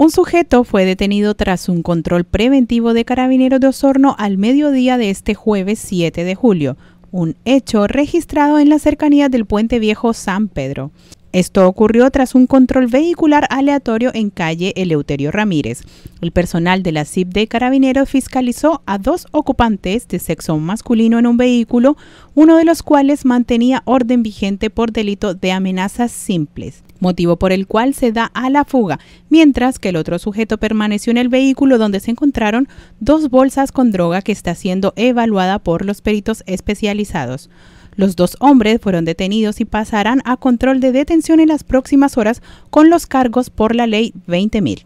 Un sujeto fue detenido tras un control preventivo de carabineros de Osorno al mediodía de este jueves 7 de julio, un hecho registrado en la cercanía del puente viejo San Pedro. Esto ocurrió tras un control vehicular aleatorio en calle Eleuterio Ramírez. El personal de la CIP de Carabineros fiscalizó a dos ocupantes de sexo masculino en un vehículo, uno de los cuales mantenía orden vigente por delito de amenazas simples, motivo por el cual se da a la fuga, mientras que el otro sujeto permaneció en el vehículo donde se encontraron dos bolsas con droga que está siendo evaluada por los peritos especializados. Los dos hombres fueron detenidos y pasarán a control de detención en las próximas horas con los cargos por la ley 20.000.